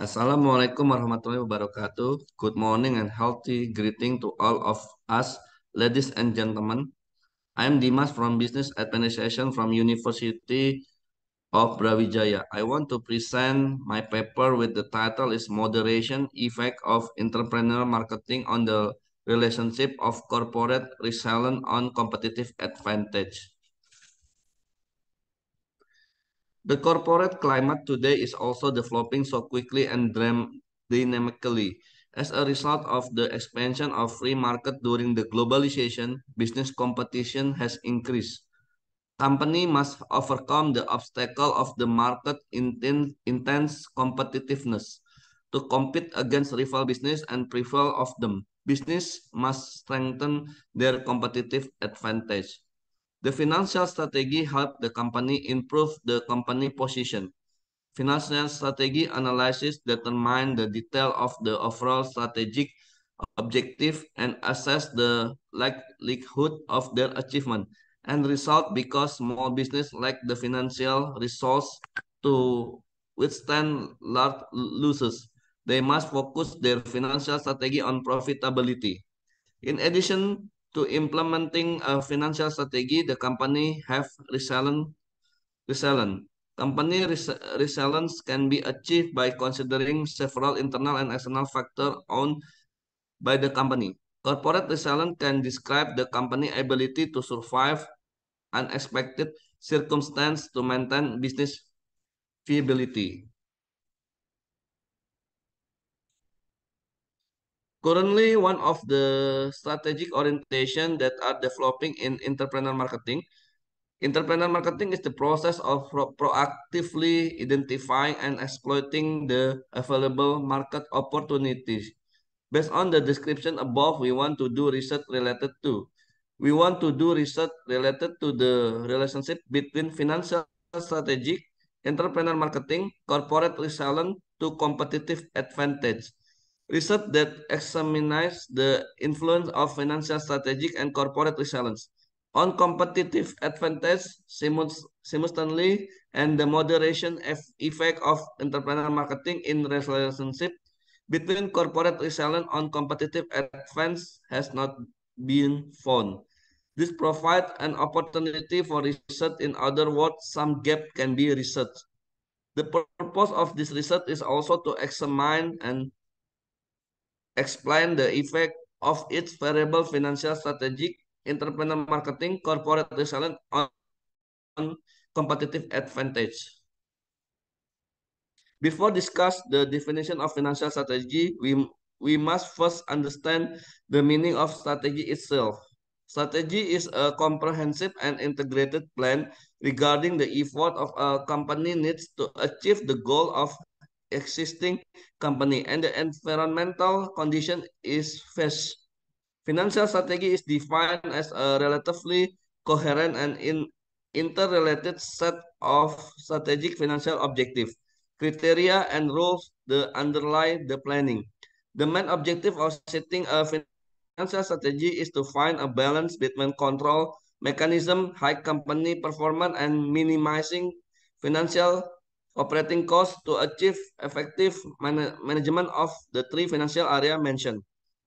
Assalamualaikum warahmatullahi wabarakatuh. Good morning and healthy greeting to all of us, ladies and gentlemen. I am Dimas from Business Administration from University of Brawijaya. I want to present my paper with the title is Moderation Effect of Entrepreneurial Marketing on the Relationship of Corporate Resilience on Competitive Advantage. The corporate climate today is also developing so quickly and dynamically. As a result of the expansion of free market during the globalization, business competition has increased. Company must overcome the obstacle of the market intense, competitiveness to compete against rival business and prevail of them. Business must strengthen their competitive advantage. The financial strategy helps the company improve the company position. Financial strategy analysis determines the detail of the overall strategic objective and assess the likelihood of their achievement and result because small business lack the financial resource to withstand large losses. They must focus their financial strategy on profitability. In addition, to implementing a financial strategy, the company have resilient. resilient. Company res resilience can be achieved by considering several internal and external factor owned by the company. Corporate resilience can describe the company ability to survive unexpected circumstance to maintain business viability. Currently, one of the strategic orientation that are developing in entrepreneur marketing, entrepreneur marketing is the process of pro proactively identifying and exploiting the available market opportunities. Based on the description above, we want to do research related to. We want to do research related to the relationship between financial strategic, entrepreneur marketing, corporate resilience to competitive advantage. research that examines the influence of financial strategic and corporate resilience on competitive advantage simultaneously and the moderation effect of entrepreneurial marketing in relationship between corporate resilience on competitive advantage has not been found. This provides an opportunity for research. In other words, some gap can be researched. The purpose of this research is also to examine and explain the effect of its variable financial strategic, entrepreneur marketing, corporate resilience on, on competitive advantage. Before discuss the definition of financial strategy, we, we must first understand the meaning of strategy itself. Strategy is a comprehensive and integrated plan regarding the effort of a company needs to achieve the goal of existing company and the environmental condition is vast. Financial strategy is defined as a relatively coherent and in interrelated set of strategic financial objectives, criteria, and rules that underlie the planning. The main objective of setting a financial strategy is to find a balance between control mechanism, high company performance, and minimizing financial operating cost to achieve effective man management of the three financial area mentioned.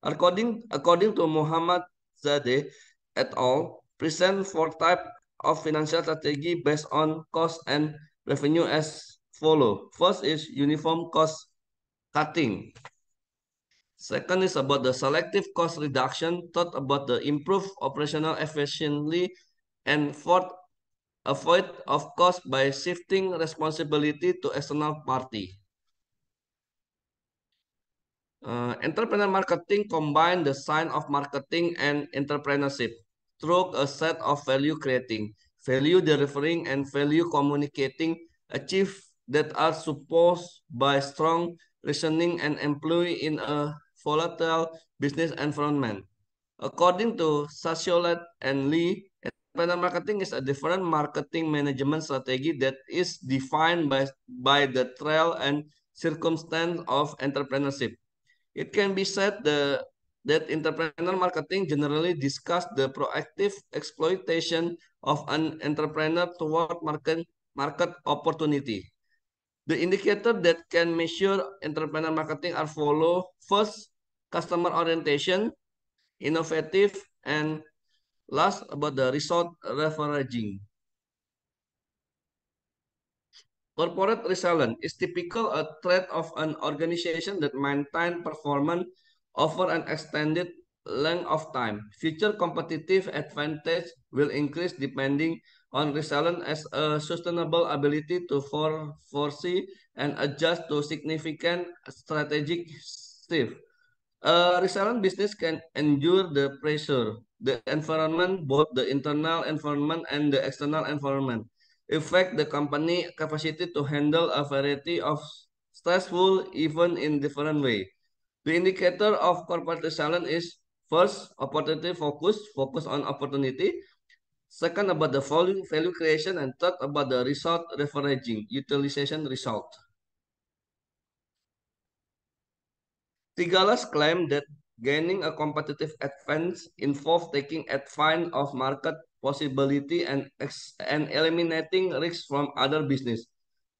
According, according to Muhammad Zadeh et al., present four type of financial strategy based on cost and revenue as follow. First is uniform cost cutting. Second is about the selective cost reduction. Third about the improved operational efficiency. And fourth Avoid of course by shifting responsibility to external party. Uh, entrepreneur marketing combine the science of marketing and entrepreneurship through a set of value creating, value delivering, and value communicating achieve that are supposed by strong listening and employee in a volatile business environment. According to Sasholet and Lee, Independent marketing is a different marketing management strategy that is defined by, by the trail and circumstance of entrepreneurship. It can be said the, that entrepreneur marketing generally discuss the proactive exploitation of an entrepreneur toward market, market opportunity. The indicator that can measure entrepreneur marketing are follow first, customer orientation, innovative, and Last about the result leveraging. Corporate resilience is typical a trait of an organization that maintain performance over an extended length of time. Future competitive advantage will increase depending on resilience as a sustainable ability to foresee and adjust to significant strategic shift. Uh, eh, resilient business can endure the pressure, the environment, both the internal environment and the external environment. Affect the company capacity to handle a variety of stressful even in different way. The indicator of corporate resilience is first, opportunity focus, focus on opportunity. Second, about the value, value creation, and third, about the result leveraging, utilization result. Tigalas claimed that gaining a competitive advantage involves taking advantage of market possibility and, and eliminating risks from other business.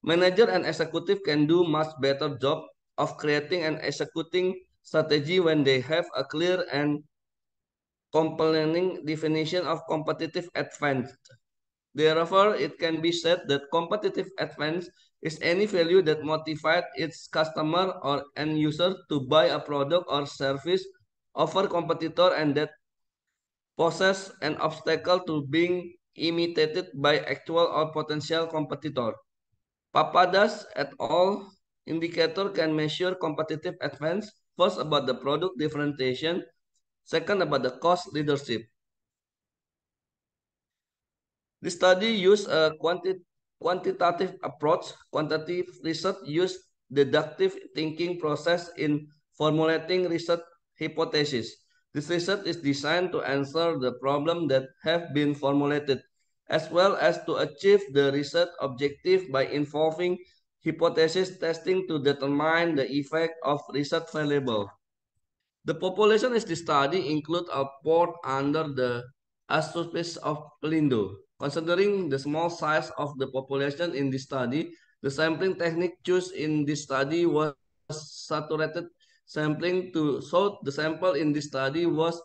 Manager and executive can do much better job of creating and executing strategy when they have a clear and compelling definition of competitive advantage. Therefore, it can be said that competitive advantage is any value that motivates its customer or end user to buy a product or service offer competitor and that poses an obstacle to being imitated by actual or potential competitor. Papadas et al. indicator can measure competitive advance first about the product differentiation, second about the cost leadership. This study used a quantitative quantitative approach, quantitative research use deductive thinking process in formulating research hypotheses. This research is designed to answer the problem that have been formulated, as well as to achieve the research objective by involving hypothesis testing to determine the effect of research variable. The population is the study include a port under the auspices of Pelindo. Considering the small size of the population in this study, the sampling technique used in this study was saturated sampling to so the sample in this study was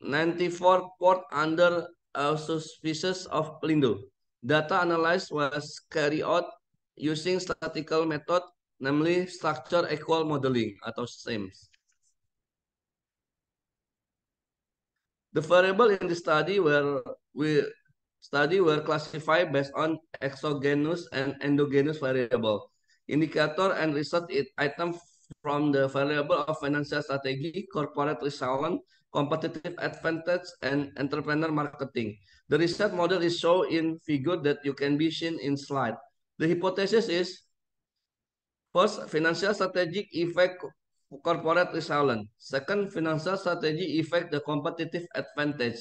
94 port under a species of pelindo. Data analysis was carried out using statistical method, namely structure equal modeling atau SIMS. The variable in the study were we Study were classified based on exogenous and endogenous variable. Indicator and research item from the variable of financial strategy, corporate resilience, competitive advantage, and entrepreneur marketing. The research model is shown in figure that you can be seen in slide. The hypothesis is, first, financial strategic effect corporate resilience. Second, financial strategy effect the competitive advantage.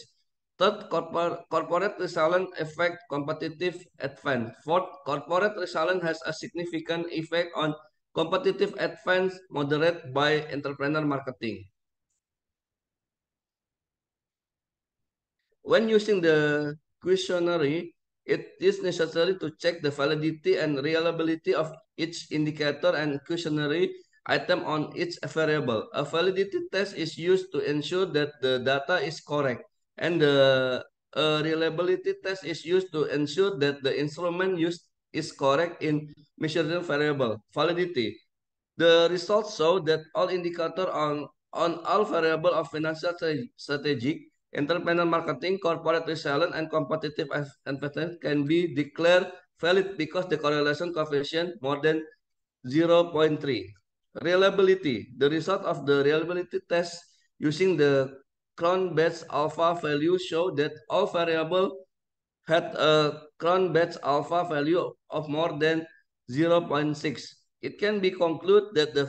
Third, corporate resilience affect competitive advance. Fourth, corporate resilience has a significant effect on competitive advance moderated by entrepreneur marketing. When using the questionnaire, it is necessary to check the validity and reliability of each indicator and questionnaire item on each variable. A validity test is used to ensure that the data is correct. And the uh, reliability test is used to ensure that the instrument used is correct in measuring variable validity. The results show that all indicators on, on all variable of financial strategic, entrepreneur marketing, corporate resilience, and competitive advantage can be declared valid because the correlation coefficient more than 0.3. Reliability. The result of the reliability test using the crown-based alpha value show that all variable had a crown-based alpha value of more than 0.6. It can be concluded that the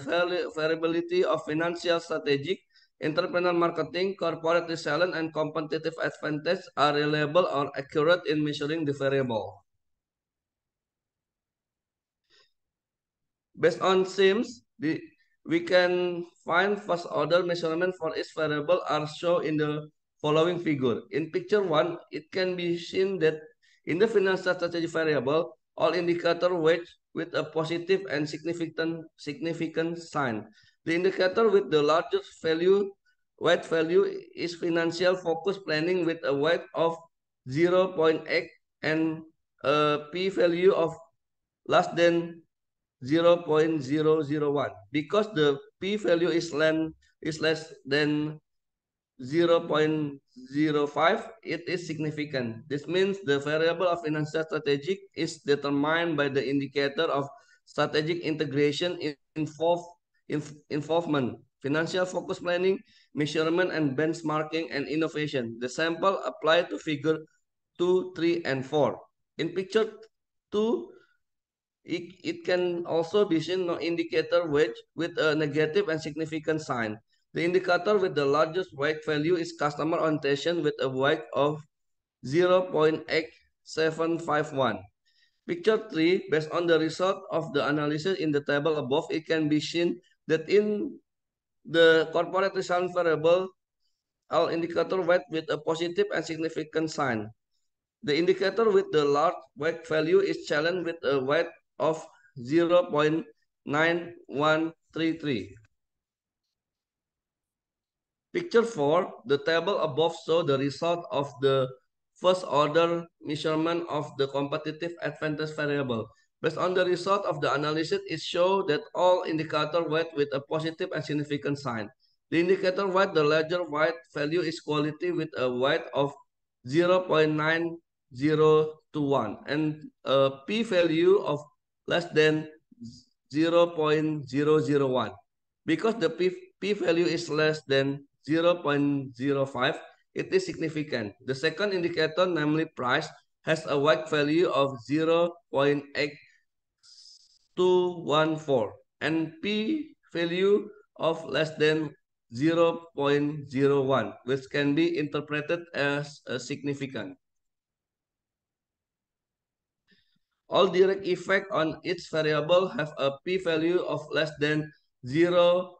variability of financial strategic, entrepreneurial marketing, corporate resilience, and competitive advantage are reliable or accurate in measuring the variable. Based on SIMS, the we can find first order measurement for each variable are shown in the following figure. In picture one, it can be seen that in the financial strategy variable, all indicator weight with a positive and significant significant sign. The indicator with the largest value weight value is financial focus planning with a weight of 0.8 and a p-value of less than 0.001 because the p value is less is less than 0.05 it is significant this means the variable of financial strategic is determined by the indicator of strategic integration involve in, involvement financial focus planning measurement and benchmarking and innovation the sample applied to figure 2 3 and 4 in picture 2 it, it can also be seen no indicator weight with a negative and significant sign. The indicator with the largest weight value is customer orientation with a weight of 0.8751. Picture 3, based on the result of the analysis in the table above, it can be seen that in the corporate result variable, all indicator weight with a positive and significant sign. The indicator with the large weight value is challenged with a weight of 0.9133. Picture 4, the table above shows the result of the first order measurement of the competitive advantage variable. Based on the result of the analysis, it shows that all indicator weight with a positive and significant sign. The indicator weight, the larger weight value is quality with a weight of 0.90 to 1 and a uh, p-value of less than 0.001 because the p, p value is less than 0.05 it is significant the second indicator namely price has a wide value of 0.8214 and p value of less than 0.01 which can be interpreted as uh, significant All direct effect on each variable have a p-value of less than 0.05.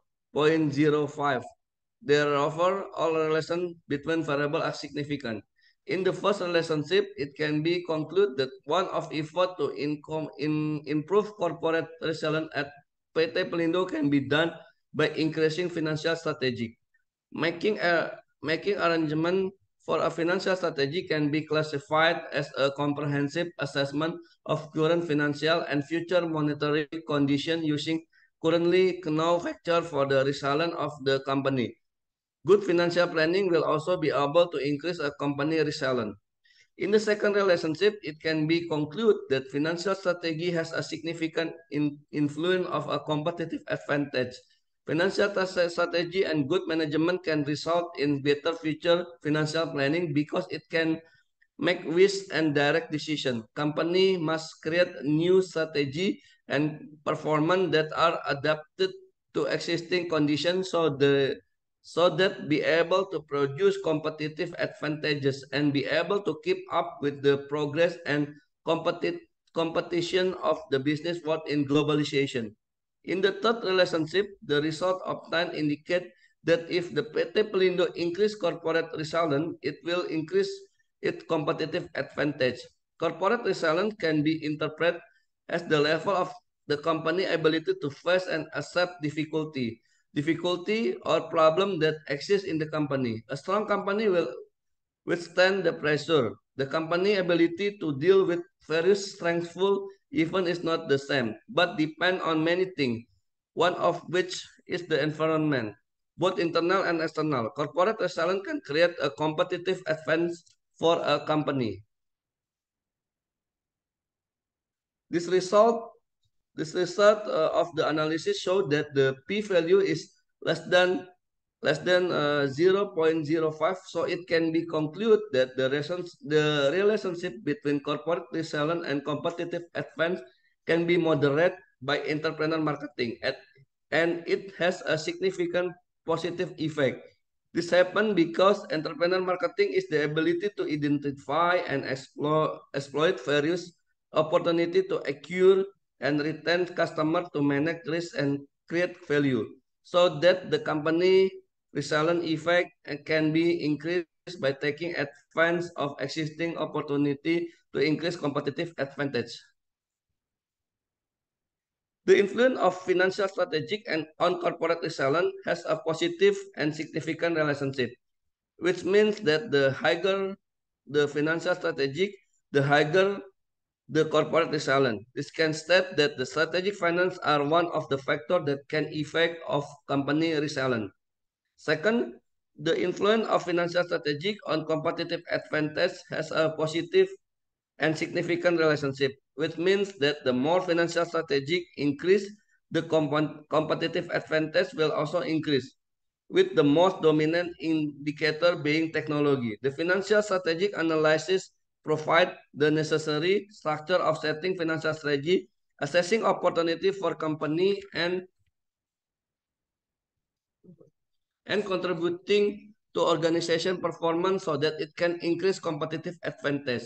Therefore, all relation between variables are significant. In the first relationship, it can be concluded that one of effort to income in improve corporate resilience at PT Pelindo can be done by increasing financial strategy, making a making arrangement for a financial strategy can be classified as a comprehensive assessment of current financial and future monetary condition using currently known factor for the resilience of the company. Good financial planning will also be able to increase a company resilience. In the second relationship, it can be concluded that financial strategy has a significant in influence of a competitive advantage Financial strategy and good management can result in better future financial planning because it can make wise and direct decision. Company must create new strategy and performance that are adapted to existing conditions so the so that be able to produce competitive advantages and be able to keep up with the progress and competitive competition of the business world in globalization. In the third relationship, the result obtained indicate that if the PT Pelindo increase corporate resilience, it will increase its competitive advantage. Corporate resilience can be interpreted as the level of the company ability to face and accept difficulty, difficulty or problem that exists in the company. A strong company will withstand the pressure. The company ability to deal with various stressful even is not the same, but depend on many things, one of which is the environment, both internal and external. Corporate excellence can create a competitive advantage for a company. This result, this result uh, of the analysis showed that the p-value is less than less than uh, 0.05 so it can be conclude that the reasons the relationship between corporate resilience and competitive advance can be moderate by entrepreneur marketing at, and it has a significant positive effect this happen because entrepreneur marketing is the ability to identify and explore, exploit various opportunity to acquire and retain customer to manage risk and create value so that the company Resilient effect can be increased by taking advantage of existing opportunity to increase competitive advantage. The influence of financial strategic and on corporate resilience has a positive and significant relationship, which means that the higher the financial strategic, the higher the corporate resilience. This can state that the strategic finance are one of the factors that can affect of company resilience. Second, the influence of financial strategy on competitive advantage has a positive and significant relationship, which means that the more financial strategic increase, the comp competitive advantage will also increase, with the most dominant indicator being technology. The financial strategic analysis provide the necessary structure of setting financial strategy, assessing opportunity for company and and contributing to organization performance so that it can increase competitive advantage.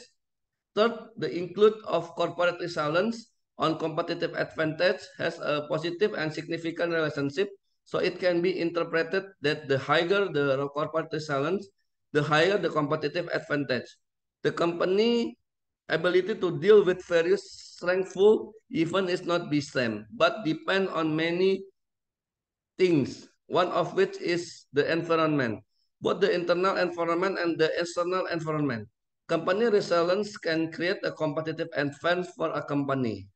Third, the include of corporate resilience on competitive advantage has a positive and significant relationship, so it can be interpreted that the higher the corporate resilience, the higher the competitive advantage. The company ability to deal with various strengthful even is not the same, but depend on many things one of which is the environment, both the internal environment and the external environment. Company resilience can create a competitive advantage for a company.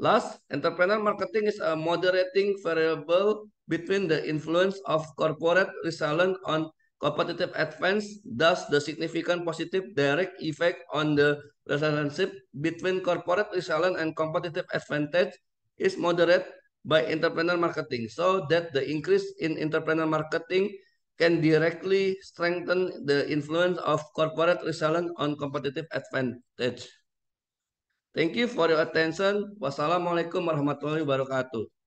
Last, entrepreneur marketing is a moderating variable between the influence of corporate resilience on competitive advance, thus the significant positive direct effect on the relationship between corporate resilience and competitive advantage is moderate by entrepreneur marketing so that the increase in entrepreneur marketing can directly strengthen the influence of corporate resilience on competitive advantage. Thank you for your attention. Wassalamualaikum warahmatullahi wabarakatuh.